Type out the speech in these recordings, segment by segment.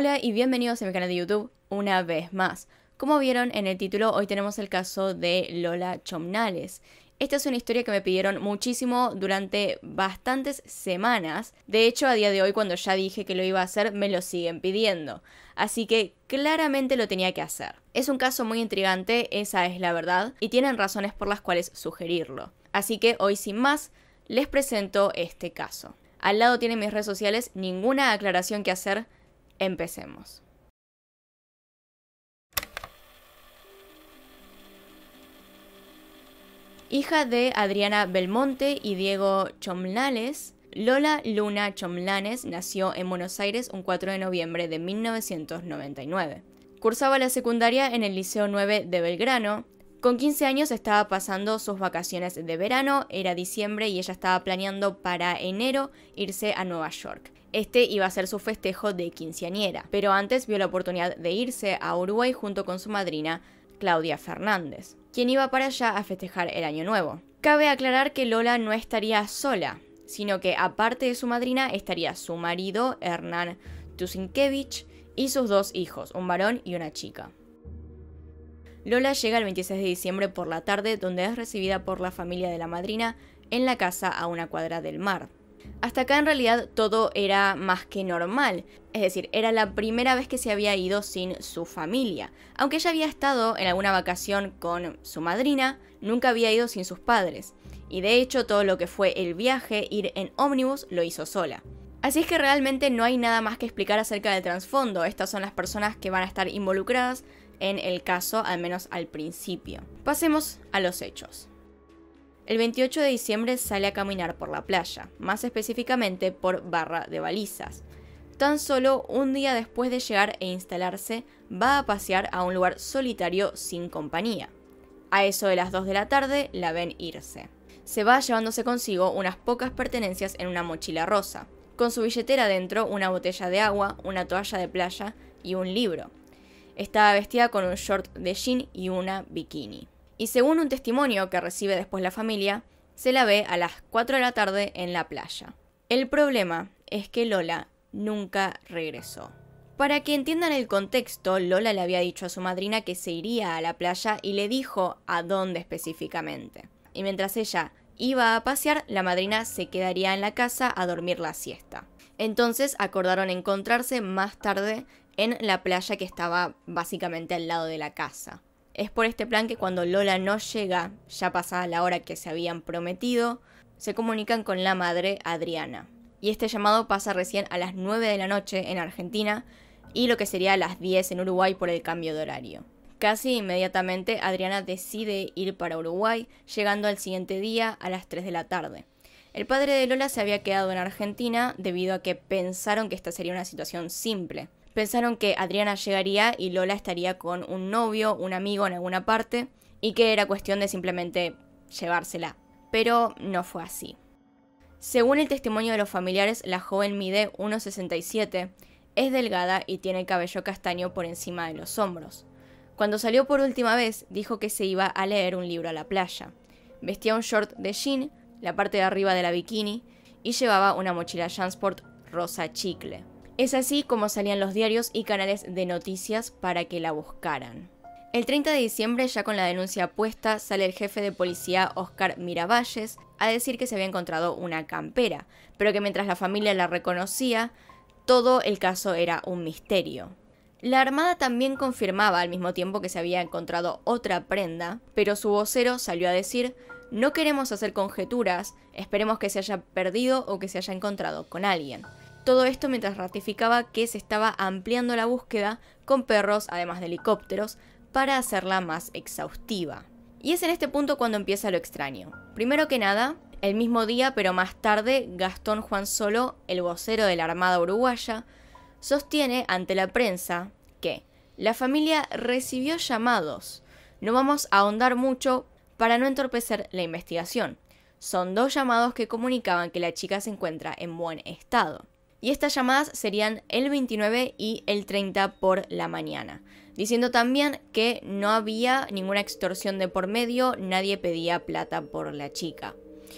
Hola y bienvenidos a mi canal de YouTube una vez más. Como vieron en el título, hoy tenemos el caso de Lola Chomnales. Esta es una historia que me pidieron muchísimo durante bastantes semanas. De hecho, a día de hoy, cuando ya dije que lo iba a hacer, me lo siguen pidiendo. Así que claramente lo tenía que hacer. Es un caso muy intrigante, esa es la verdad, y tienen razones por las cuales sugerirlo. Así que hoy, sin más, les presento este caso. Al lado tienen mis redes sociales, ninguna aclaración que hacer Empecemos. Hija de Adriana Belmonte y Diego Chomnales, Lola Luna Chomlanes nació en Buenos Aires un 4 de noviembre de 1999. Cursaba la secundaria en el Liceo 9 de Belgrano. Con 15 años estaba pasando sus vacaciones de verano, era diciembre y ella estaba planeando para enero irse a Nueva York. Este iba a ser su festejo de quinceañera, pero antes vio la oportunidad de irse a Uruguay junto con su madrina, Claudia Fernández, quien iba para allá a festejar el año nuevo. Cabe aclarar que Lola no estaría sola, sino que aparte de su madrina estaría su marido, Hernán Tusinkevich, y sus dos hijos, un varón y una chica. Lola llega el 26 de diciembre por la tarde, donde es recibida por la familia de la madrina en la casa a una cuadra del mar. Hasta acá en realidad todo era más que normal, es decir, era la primera vez que se había ido sin su familia. Aunque ella había estado en alguna vacación con su madrina, nunca había ido sin sus padres. Y de hecho todo lo que fue el viaje, ir en ómnibus, lo hizo sola. Así es que realmente no hay nada más que explicar acerca del trasfondo, estas son las personas que van a estar involucradas en el caso, al menos al principio. Pasemos a los hechos. El 28 de diciembre sale a caminar por la playa, más específicamente por Barra de Balizas. Tan solo un día después de llegar e instalarse, va a pasear a un lugar solitario sin compañía. A eso de las 2 de la tarde la ven irse. Se va llevándose consigo unas pocas pertenencias en una mochila rosa, con su billetera dentro una botella de agua, una toalla de playa y un libro. Estaba vestida con un short de jean y una bikini y según un testimonio que recibe después la familia, se la ve a las 4 de la tarde en la playa. El problema es que Lola nunca regresó. Para que entiendan el contexto, Lola le había dicho a su madrina que se iría a la playa y le dijo a dónde específicamente. Y mientras ella iba a pasear, la madrina se quedaría en la casa a dormir la siesta. Entonces acordaron encontrarse más tarde en la playa que estaba básicamente al lado de la casa. Es por este plan que cuando Lola no llega, ya pasada la hora que se habían prometido, se comunican con la madre Adriana. Y este llamado pasa recién a las 9 de la noche en Argentina y lo que sería a las 10 en Uruguay por el cambio de horario. Casi inmediatamente Adriana decide ir para Uruguay, llegando al siguiente día a las 3 de la tarde. El padre de Lola se había quedado en Argentina debido a que pensaron que esta sería una situación simple pensaron que Adriana llegaría y Lola estaría con un novio, un amigo en alguna parte, y que era cuestión de simplemente llevársela. Pero no fue así. Según el testimonio de los familiares, la joven mide 1,67, es delgada y tiene el cabello castaño por encima de los hombros. Cuando salió por última vez, dijo que se iba a leer un libro a la playa. Vestía un short de jean, la parte de arriba de la bikini, y llevaba una mochila Jansport rosa chicle. Es así como salían los diarios y canales de noticias para que la buscaran. El 30 de diciembre, ya con la denuncia puesta, sale el jefe de policía Oscar Miravalles a decir que se había encontrado una campera, pero que mientras la familia la reconocía, todo el caso era un misterio. La Armada también confirmaba al mismo tiempo que se había encontrado otra prenda, pero su vocero salió a decir, no queremos hacer conjeturas, esperemos que se haya perdido o que se haya encontrado con alguien. Todo esto mientras ratificaba que se estaba ampliando la búsqueda con perros, además de helicópteros, para hacerla más exhaustiva. Y es en este punto cuando empieza lo extraño. Primero que nada, el mismo día, pero más tarde, Gastón Juan Solo, el vocero de la Armada Uruguaya, sostiene ante la prensa que la familia recibió llamados. No vamos a ahondar mucho para no entorpecer la investigación. Son dos llamados que comunicaban que la chica se encuentra en buen estado y estas llamadas serían el 29 y el 30 por la mañana. Diciendo también que no había ninguna extorsión de por medio, nadie pedía plata por la chica.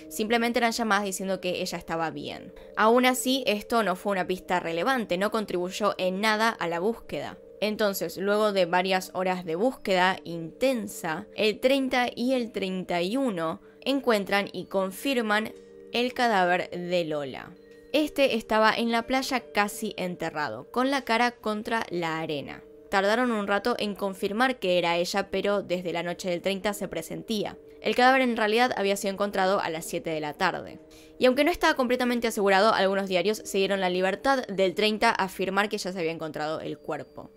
Simplemente eran llamadas diciendo que ella estaba bien. Aún así, esto no fue una pista relevante, no contribuyó en nada a la búsqueda. Entonces, luego de varias horas de búsqueda intensa, el 30 y el 31 encuentran y confirman el cadáver de Lola. Este estaba en la playa casi enterrado, con la cara contra la arena. Tardaron un rato en confirmar que era ella, pero desde la noche del 30 se presentía. El cadáver en realidad había sido encontrado a las 7 de la tarde. Y aunque no estaba completamente asegurado, algunos diarios se dieron la libertad del 30 a afirmar que ya se había encontrado el cuerpo.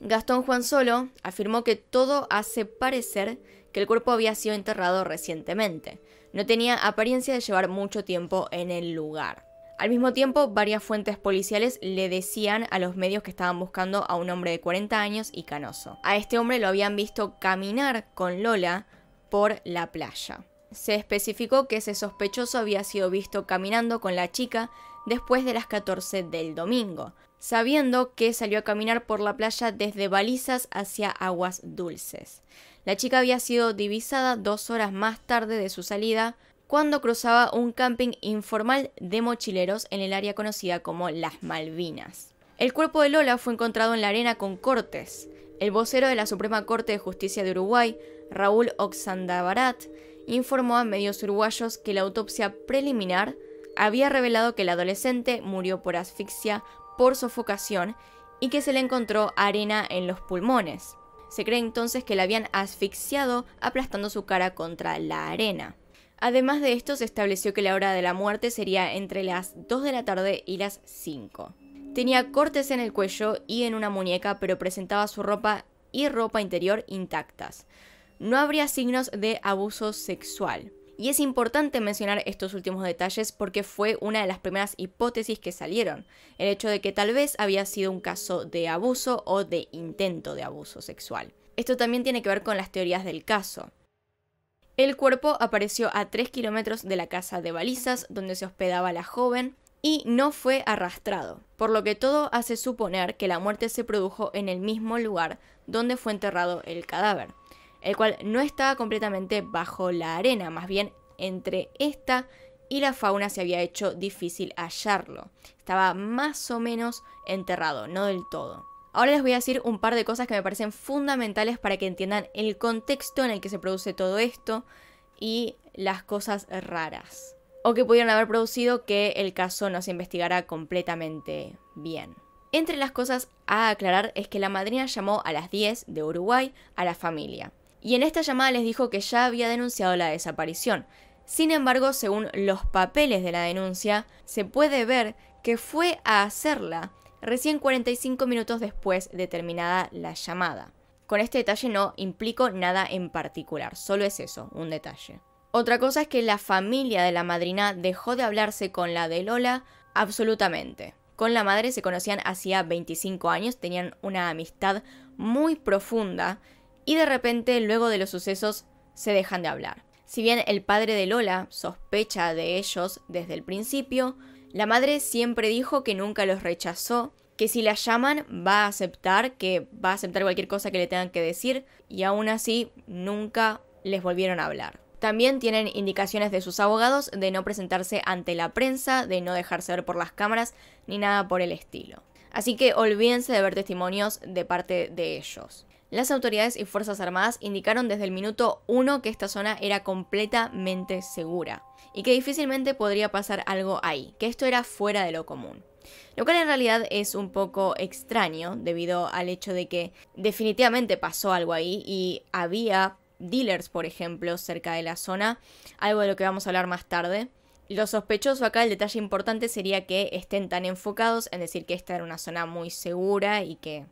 Gastón Juan Solo afirmó que todo hace parecer que el cuerpo había sido enterrado recientemente. No tenía apariencia de llevar mucho tiempo en el lugar. Al mismo tiempo, varias fuentes policiales le decían a los medios que estaban buscando a un hombre de 40 años y canoso. A este hombre lo habían visto caminar con Lola por la playa. Se especificó que ese sospechoso había sido visto caminando con la chica después de las 14 del domingo, sabiendo que salió a caminar por la playa desde Balizas hacia aguas dulces. La chica había sido divisada dos horas más tarde de su salida cuando cruzaba un camping informal de mochileros en el área conocida como Las Malvinas. El cuerpo de Lola fue encontrado en la arena con cortes. El vocero de la Suprema Corte de Justicia de Uruguay, Raúl Oxandabarat, informó a medios uruguayos que la autopsia preliminar había revelado que el adolescente murió por asfixia, por sofocación y que se le encontró arena en los pulmones. Se cree entonces que la habían asfixiado aplastando su cara contra la arena. Además de esto, se estableció que la hora de la muerte sería entre las 2 de la tarde y las 5. Tenía cortes en el cuello y en una muñeca, pero presentaba su ropa y ropa interior intactas. No habría signos de abuso sexual. Y es importante mencionar estos últimos detalles porque fue una de las primeras hipótesis que salieron, el hecho de que tal vez había sido un caso de abuso o de intento de abuso sexual. Esto también tiene que ver con las teorías del caso. El cuerpo apareció a 3 kilómetros de la casa de balizas donde se hospedaba la joven y no fue arrastrado, por lo que todo hace suponer que la muerte se produjo en el mismo lugar donde fue enterrado el cadáver, el cual no estaba completamente bajo la arena, más bien entre esta y la fauna se había hecho difícil hallarlo. Estaba más o menos enterrado, no del todo. Ahora les voy a decir un par de cosas que me parecen fundamentales para que entiendan el contexto en el que se produce todo esto y las cosas raras. O que pudieron haber producido que el caso no se investigara completamente bien. Entre las cosas a aclarar es que la madrina llamó a las 10 de Uruguay a la familia. Y en esta llamada les dijo que ya había denunciado la desaparición. Sin embargo, según los papeles de la denuncia, se puede ver que fue a hacerla recién 45 minutos después de terminada la llamada. Con este detalle no implico nada en particular, solo es eso, un detalle. Otra cosa es que la familia de la madrina dejó de hablarse con la de Lola absolutamente. Con la madre se conocían hacía 25 años, tenían una amistad muy profunda y de repente luego de los sucesos se dejan de hablar. Si bien el padre de Lola sospecha de ellos desde el principio, la madre siempre dijo que nunca los rechazó, que si la llaman va a aceptar, que va a aceptar cualquier cosa que le tengan que decir y aún así nunca les volvieron a hablar. También tienen indicaciones de sus abogados de no presentarse ante la prensa, de no dejarse ver por las cámaras ni nada por el estilo. Así que olvídense de ver testimonios de parte de ellos. Las autoridades y Fuerzas Armadas indicaron desde el minuto 1 que esta zona era completamente segura y que difícilmente podría pasar algo ahí, que esto era fuera de lo común. Lo cual en realidad es un poco extraño debido al hecho de que definitivamente pasó algo ahí y había dealers, por ejemplo, cerca de la zona, algo de lo que vamos a hablar más tarde. Lo sospechoso acá, el detalle importante sería que estén tan enfocados en decir que esta era una zona muy segura y que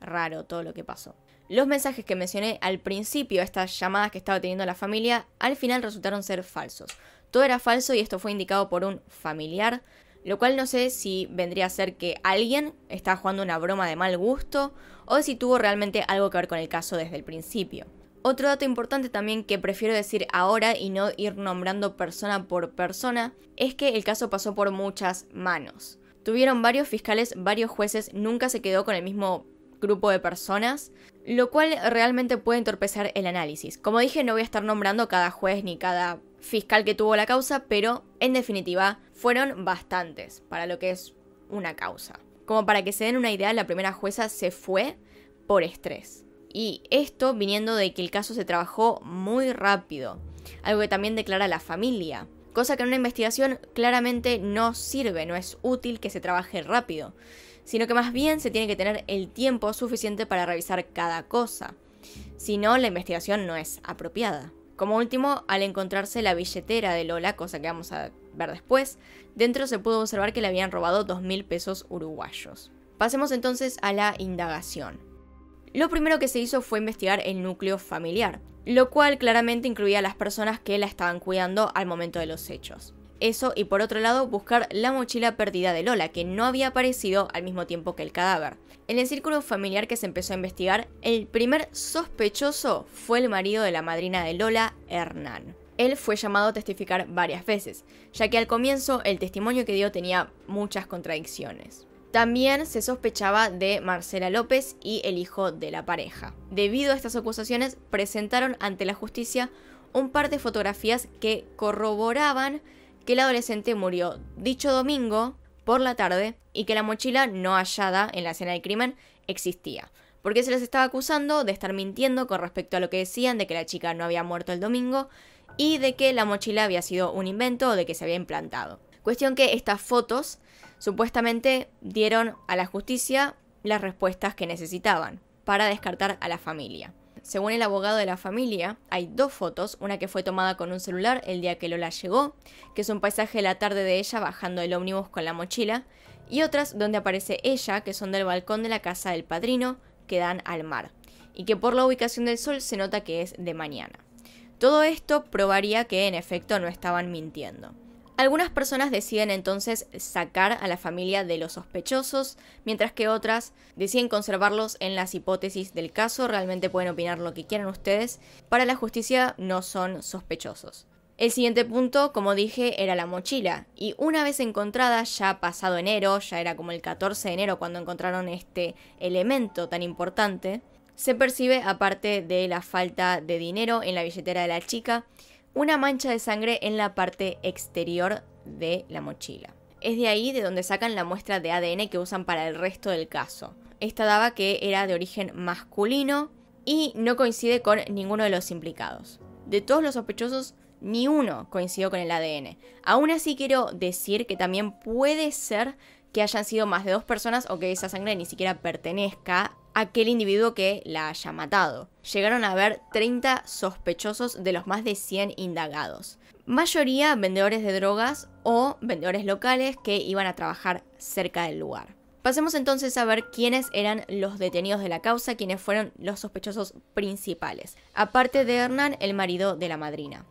raro todo lo que pasó. Los mensajes que mencioné al principio, estas llamadas que estaba teniendo la familia, al final resultaron ser falsos. Todo era falso y esto fue indicado por un familiar, lo cual no sé si vendría a ser que alguien está jugando una broma de mal gusto o si tuvo realmente algo que ver con el caso desde el principio. Otro dato importante también que prefiero decir ahora y no ir nombrando persona por persona es que el caso pasó por muchas manos. Tuvieron varios fiscales, varios jueces, nunca se quedó con el mismo grupo de personas, lo cual realmente puede entorpecer el análisis. Como dije, no voy a estar nombrando cada juez ni cada fiscal que tuvo la causa, pero en definitiva fueron bastantes para lo que es una causa. Como para que se den una idea, la primera jueza se fue por estrés. Y esto viniendo de que el caso se trabajó muy rápido, algo que también declara la familia. Cosa que en una investigación claramente no sirve, no es útil que se trabaje rápido, sino que más bien se tiene que tener el tiempo suficiente para revisar cada cosa. Si no, la investigación no es apropiada. Como último, al encontrarse la billetera de Lola, cosa que vamos a ver después, dentro se pudo observar que le habían robado 2.000 pesos uruguayos. Pasemos entonces a la indagación. Lo primero que se hizo fue investigar el núcleo familiar, lo cual claramente incluía a las personas que la estaban cuidando al momento de los hechos. Eso y por otro lado buscar la mochila perdida de Lola, que no había aparecido al mismo tiempo que el cadáver. En el círculo familiar que se empezó a investigar, el primer sospechoso fue el marido de la madrina de Lola, Hernán. Él fue llamado a testificar varias veces, ya que al comienzo el testimonio que dio tenía muchas contradicciones. También se sospechaba de Marcela López y el hijo de la pareja. Debido a estas acusaciones, presentaron ante la justicia un par de fotografías que corroboraban que el adolescente murió dicho domingo por la tarde y que la mochila no hallada en la escena del crimen existía. Porque se les estaba acusando de estar mintiendo con respecto a lo que decían de que la chica no había muerto el domingo y de que la mochila había sido un invento o de que se había implantado. Cuestión que estas fotos supuestamente dieron a la justicia las respuestas que necesitaban para descartar a la familia. Según el abogado de la familia, hay dos fotos, una que fue tomada con un celular el día que Lola llegó, que es un paisaje de la tarde de ella bajando el ómnibus con la mochila, y otras donde aparece ella, que son del balcón de la casa del padrino, que dan al mar, y que por la ubicación del sol se nota que es de mañana. Todo esto probaría que en efecto no estaban mintiendo. Algunas personas deciden entonces sacar a la familia de los sospechosos, mientras que otras deciden conservarlos en las hipótesis del caso, realmente pueden opinar lo que quieran ustedes, para la justicia no son sospechosos. El siguiente punto, como dije, era la mochila, y una vez encontrada, ya pasado enero, ya era como el 14 de enero cuando encontraron este elemento tan importante, se percibe, aparte de la falta de dinero en la billetera de la chica, una mancha de sangre en la parte exterior de la mochila. Es de ahí de donde sacan la muestra de ADN que usan para el resto del caso. Esta daba que era de origen masculino y no coincide con ninguno de los implicados. De todos los sospechosos, ni uno coincidió con el ADN. Aún así quiero decir que también puede ser que hayan sido más de dos personas o que esa sangre ni siquiera pertenezca aquel individuo que la haya matado. Llegaron a haber 30 sospechosos de los más de 100 indagados. Mayoría vendedores de drogas o vendedores locales que iban a trabajar cerca del lugar. Pasemos entonces a ver quiénes eran los detenidos de la causa, quiénes fueron los sospechosos principales, aparte de Hernán, el marido de la madrina.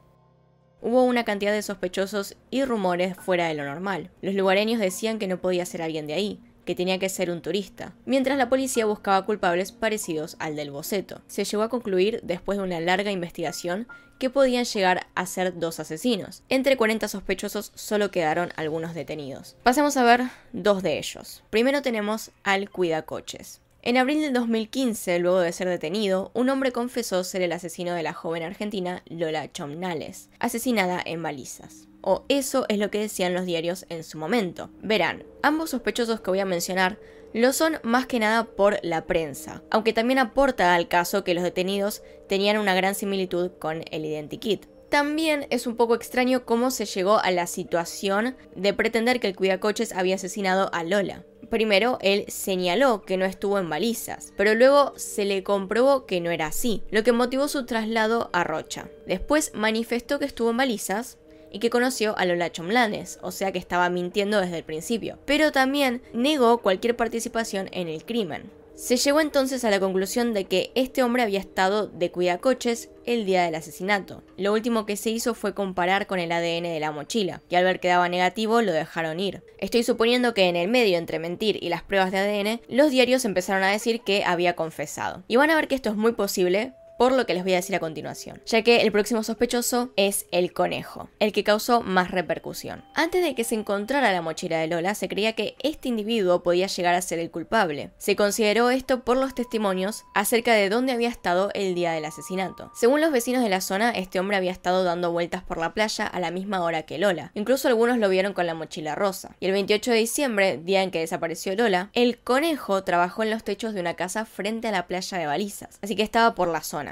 Hubo una cantidad de sospechosos y rumores fuera de lo normal. Los lugareños decían que no podía ser alguien de ahí, que tenía que ser un turista, mientras la policía buscaba culpables parecidos al del boceto. Se llegó a concluir, después de una larga investigación, que podían llegar a ser dos asesinos. Entre 40 sospechosos solo quedaron algunos detenidos. Pasemos a ver dos de ellos. Primero tenemos al cuidacoches. En abril del 2015, luego de ser detenido, un hombre confesó ser el asesino de la joven argentina Lola Chomnales, asesinada en balizas o eso es lo que decían los diarios en su momento. Verán, ambos sospechosos que voy a mencionar lo son más que nada por la prensa, aunque también aporta al caso que los detenidos tenían una gran similitud con el identikit. También es un poco extraño cómo se llegó a la situación de pretender que el cuidacoches había asesinado a Lola. Primero, él señaló que no estuvo en balizas, pero luego se le comprobó que no era así, lo que motivó su traslado a Rocha. Después manifestó que estuvo en balizas, y que conoció a Lola Chomlanes, o sea que estaba mintiendo desde el principio, pero también negó cualquier participación en el crimen. Se llegó entonces a la conclusión de que este hombre había estado de cuidacoches el día del asesinato. Lo último que se hizo fue comparar con el ADN de la mochila, y al ver que daba negativo lo dejaron ir. Estoy suponiendo que en el medio entre mentir y las pruebas de ADN, los diarios empezaron a decir que había confesado. Y van a ver que esto es muy posible por lo que les voy a decir a continuación, ya que el próximo sospechoso es el conejo, el que causó más repercusión. Antes de que se encontrara la mochila de Lola, se creía que este individuo podía llegar a ser el culpable. Se consideró esto por los testimonios acerca de dónde había estado el día del asesinato. Según los vecinos de la zona, este hombre había estado dando vueltas por la playa a la misma hora que Lola. Incluso algunos lo vieron con la mochila rosa. Y el 28 de diciembre, día en que desapareció Lola, el conejo trabajó en los techos de una casa frente a la playa de Balizas, así que estaba por la zona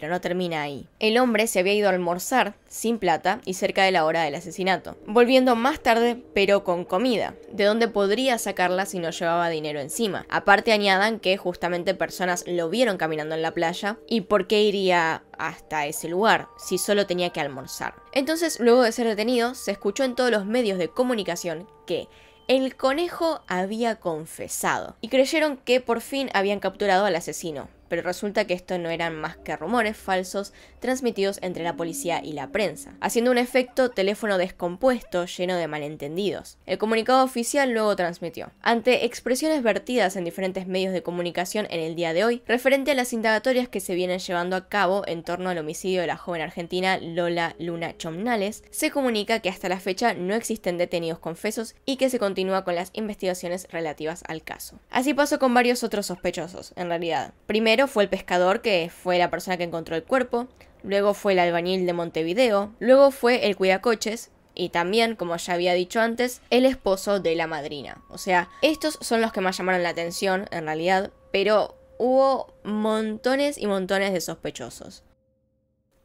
pero no termina ahí. El hombre se había ido a almorzar, sin plata, y cerca de la hora del asesinato, volviendo más tarde, pero con comida, de donde podría sacarla si no llevaba dinero encima. Aparte añadan que justamente personas lo vieron caminando en la playa, y por qué iría hasta ese lugar, si solo tenía que almorzar. Entonces, luego de ser detenido, se escuchó en todos los medios de comunicación que el conejo había confesado y creyeron que por fin habían capturado al asesino, pero resulta que esto no eran más que rumores falsos transmitidos entre la policía y la prensa, haciendo un efecto teléfono descompuesto lleno de malentendidos. El comunicado oficial luego transmitió, ante expresiones vertidas en diferentes medios de comunicación en el día de hoy, referente a las indagatorias que se vienen llevando a cabo en torno al homicidio de la joven argentina Lola Luna Chomnales, se comunica que hasta la fecha no existen detenidos confesos y que se continúa con las investigaciones relativas al caso. Así pasó con varios otros sospechosos, en realidad. Primero, fue el pescador, que fue la persona que encontró el cuerpo, luego fue el albañil de Montevideo, luego fue el cuidacoches, y también, como ya había dicho antes, el esposo de la madrina. O sea, estos son los que más llamaron la atención, en realidad, pero hubo montones y montones de sospechosos.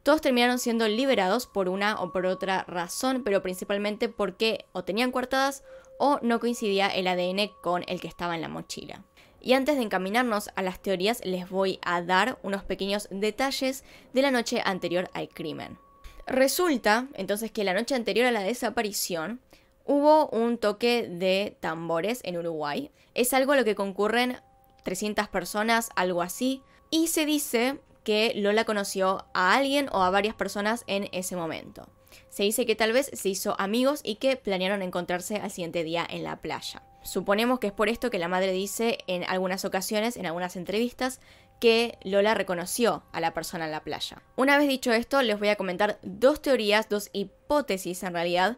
Todos terminaron siendo liberados por una o por otra razón, pero principalmente porque o tenían coartadas o no coincidía el ADN con el que estaba en la mochila. Y antes de encaminarnos a las teorías, les voy a dar unos pequeños detalles de la noche anterior al crimen. Resulta, entonces, que la noche anterior a la desaparición hubo un toque de tambores en Uruguay. Es algo a lo que concurren 300 personas, algo así. Y se dice que Lola conoció a alguien o a varias personas en ese momento. Se dice que tal vez se hizo amigos y que planearon encontrarse al siguiente día en la playa. Suponemos que es por esto que la madre dice en algunas ocasiones, en algunas entrevistas, que Lola reconoció a la persona en la playa. Una vez dicho esto, les voy a comentar dos teorías, dos hipótesis en realidad,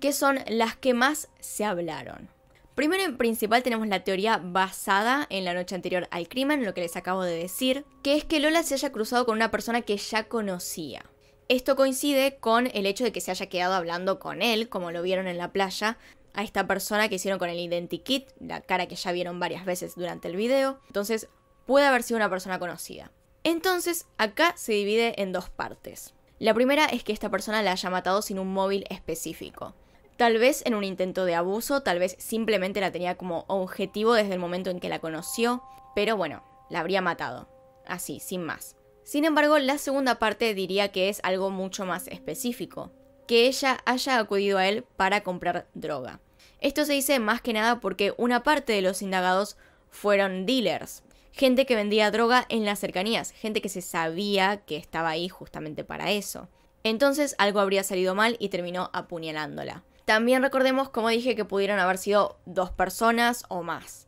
que son las que más se hablaron. Primero en principal tenemos la teoría basada en la noche anterior al crimen, lo que les acabo de decir, que es que Lola se haya cruzado con una persona que ya conocía. Esto coincide con el hecho de que se haya quedado hablando con él, como lo vieron en la playa, a esta persona que hicieron con el identikit, la cara que ya vieron varias veces durante el video. Entonces, puede haber sido una persona conocida. Entonces, acá se divide en dos partes. La primera es que esta persona la haya matado sin un móvil específico. Tal vez en un intento de abuso, tal vez simplemente la tenía como objetivo desde el momento en que la conoció, pero bueno, la habría matado. Así, sin más. Sin embargo, la segunda parte diría que es algo mucho más específico, que ella haya acudido a él para comprar droga. Esto se dice más que nada porque una parte de los indagados fueron dealers, gente que vendía droga en las cercanías, gente que se sabía que estaba ahí justamente para eso. Entonces algo habría salido mal y terminó apuñalándola. También recordemos, como dije, que pudieron haber sido dos personas o más.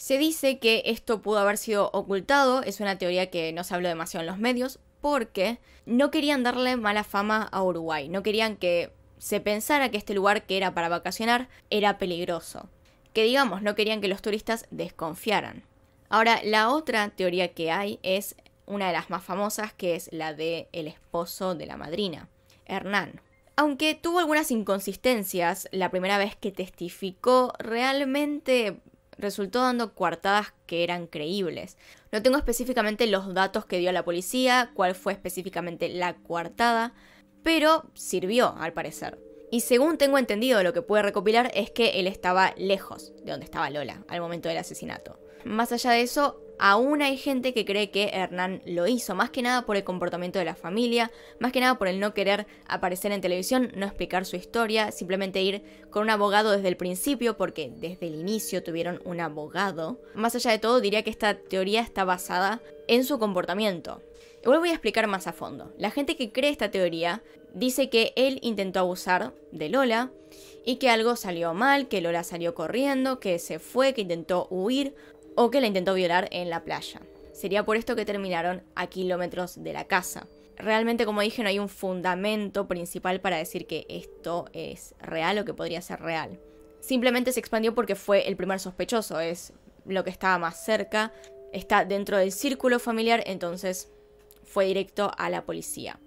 Se dice que esto pudo haber sido ocultado, es una teoría que no se habló demasiado en los medios, porque no querían darle mala fama a Uruguay, no querían que se pensara que este lugar que era para vacacionar era peligroso, que digamos, no querían que los turistas desconfiaran. Ahora, la otra teoría que hay es una de las más famosas, que es la de el esposo de la madrina, Hernán. Aunque tuvo algunas inconsistencias, la primera vez que testificó realmente resultó dando coartadas que eran creíbles. No tengo específicamente los datos que dio la policía, cuál fue específicamente la coartada, pero sirvió al parecer. Y según tengo entendido, lo que pude recopilar es que él estaba lejos de donde estaba Lola al momento del asesinato. Más allá de eso, aún hay gente que cree que Hernán lo hizo, más que nada por el comportamiento de la familia, más que nada por el no querer aparecer en televisión, no explicar su historia, simplemente ir con un abogado desde el principio, porque desde el inicio tuvieron un abogado. Más allá de todo, diría que esta teoría está basada en su comportamiento. Hoy voy a explicar más a fondo. La gente que cree esta teoría dice que él intentó abusar de Lola y que algo salió mal, que Lola salió corriendo, que se fue, que intentó huir o que la intentó violar en la playa. Sería por esto que terminaron a kilómetros de la casa. Realmente, como dije, no hay un fundamento principal para decir que esto es real o que podría ser real. Simplemente se expandió porque fue el primer sospechoso, es lo que estaba más cerca, está dentro del círculo familiar, entonces fue directo a la policía.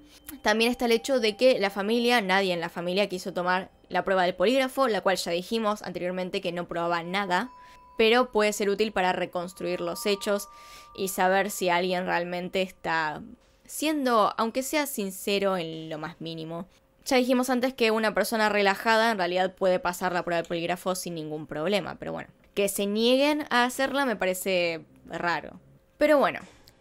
También está el hecho de que la familia, nadie en la familia quiso tomar la prueba del polígrafo, la cual ya dijimos anteriormente que no probaba nada pero puede ser útil para reconstruir los hechos y saber si alguien realmente está siendo, aunque sea sincero en lo más mínimo. Ya dijimos antes que una persona relajada en realidad puede pasar la prueba del polígrafo sin ningún problema, pero bueno, que se nieguen a hacerla me parece raro. Pero bueno,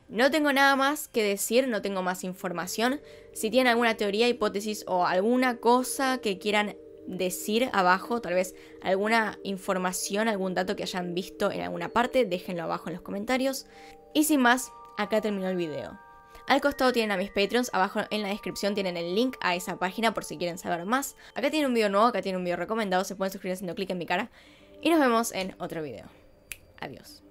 no tengo nada más que decir, no tengo más información. Si tienen alguna teoría, hipótesis o alguna cosa que quieran decir abajo, tal vez alguna información, algún dato que hayan visto en alguna parte, déjenlo abajo en los comentarios. Y sin más, acá terminó el video. Al costado tienen a mis Patreons, abajo en la descripción tienen el link a esa página por si quieren saber más. Acá tienen un video nuevo, acá tiene un video recomendado, se pueden suscribir haciendo clic en mi cara. Y nos vemos en otro video. Adiós.